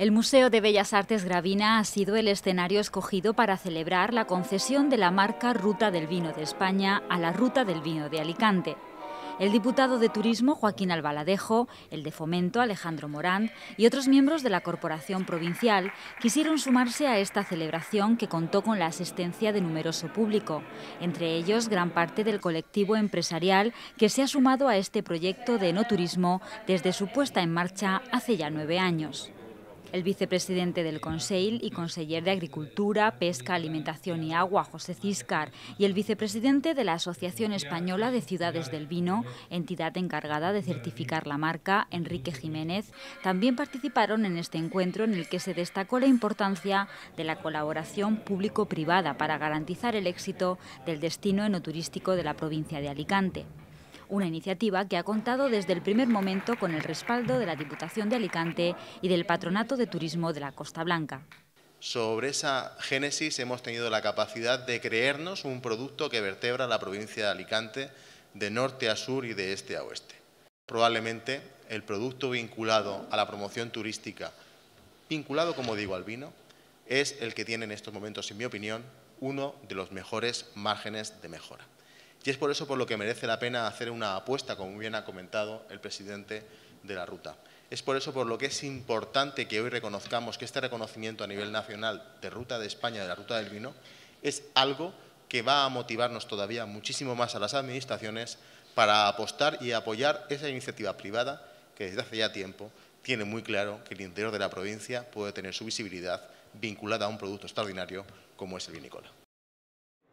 El Museo de Bellas Artes Gravina ha sido el escenario escogido para celebrar la concesión de la marca Ruta del Vino de España a la Ruta del Vino de Alicante. El diputado de Turismo Joaquín Albaladejo, el de Fomento Alejandro Morán y otros miembros de la Corporación Provincial quisieron sumarse a esta celebración que contó con la asistencia de numeroso público, entre ellos gran parte del colectivo empresarial que se ha sumado a este proyecto de no turismo desde su puesta en marcha hace ya nueve años. El vicepresidente del Conseil y conseller de Agricultura, Pesca, Alimentación y Agua, José Ciscar, y el vicepresidente de la Asociación Española de Ciudades del Vino, entidad encargada de certificar la marca, Enrique Jiménez, también participaron en este encuentro en el que se destacó la importancia de la colaboración público-privada para garantizar el éxito del destino enoturístico de la provincia de Alicante una iniciativa que ha contado desde el primer momento con el respaldo de la Diputación de Alicante y del Patronato de Turismo de la Costa Blanca. Sobre esa génesis hemos tenido la capacidad de creernos un producto que vertebra la provincia de Alicante de norte a sur y de este a oeste. Probablemente el producto vinculado a la promoción turística, vinculado, como digo, al vino, es el que tiene en estos momentos, en mi opinión, uno de los mejores márgenes de mejora. Y es por eso por lo que merece la pena hacer una apuesta, como bien ha comentado el presidente de la ruta. Es por eso por lo que es importante que hoy reconozcamos que este reconocimiento a nivel nacional de Ruta de España, de la Ruta del Vino, es algo que va a motivarnos todavía muchísimo más a las administraciones para apostar y apoyar esa iniciativa privada que desde hace ya tiempo tiene muy claro que el interior de la provincia puede tener su visibilidad vinculada a un producto extraordinario como es el vinícola.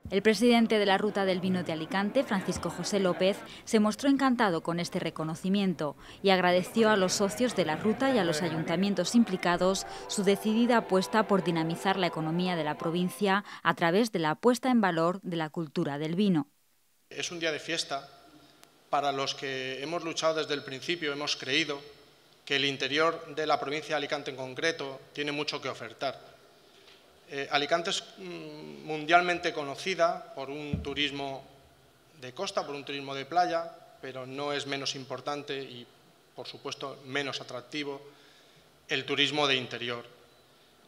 El presidente de la Ruta del Vino de Alicante, Francisco José López, se mostró encantado con este reconocimiento y agradeció a los socios de la ruta y a los ayuntamientos implicados su decidida apuesta por dinamizar la economía de la provincia a través de la apuesta en valor de la cultura del vino. Es un día de fiesta para los que hemos luchado desde el principio, hemos creído que el interior de la provincia de Alicante en concreto tiene mucho que ofertar eh, Alicante es mm, mundialmente conocida por un turismo de costa, por un turismo de playa, pero no es menos importante y, por supuesto, menos atractivo el turismo de interior.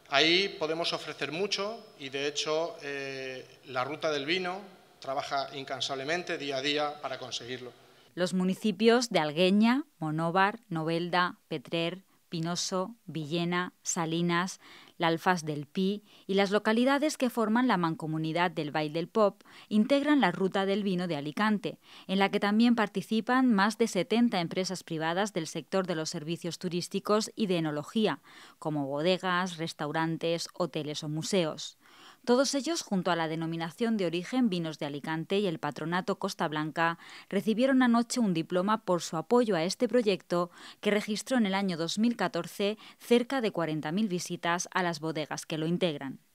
Ahí podemos ofrecer mucho y, de hecho, eh, la ruta del vino trabaja incansablemente día a día para conseguirlo. Los municipios de Algueña, Monóvar, Novelda, Petrer, Pinoso, Villena, Salinas, la Alfaz del Pi y las localidades que forman la mancomunidad del Bail del Pop integran la Ruta del Vino de Alicante, en la que también participan más de 70 empresas privadas del sector de los servicios turísticos y de enología, como bodegas, restaurantes, hoteles o museos. Todos ellos, junto a la denominación de origen Vinos de Alicante y el patronato Costa Blanca, recibieron anoche un diploma por su apoyo a este proyecto que registró en el año 2014 cerca de 40.000 visitas a las bodegas que lo integran.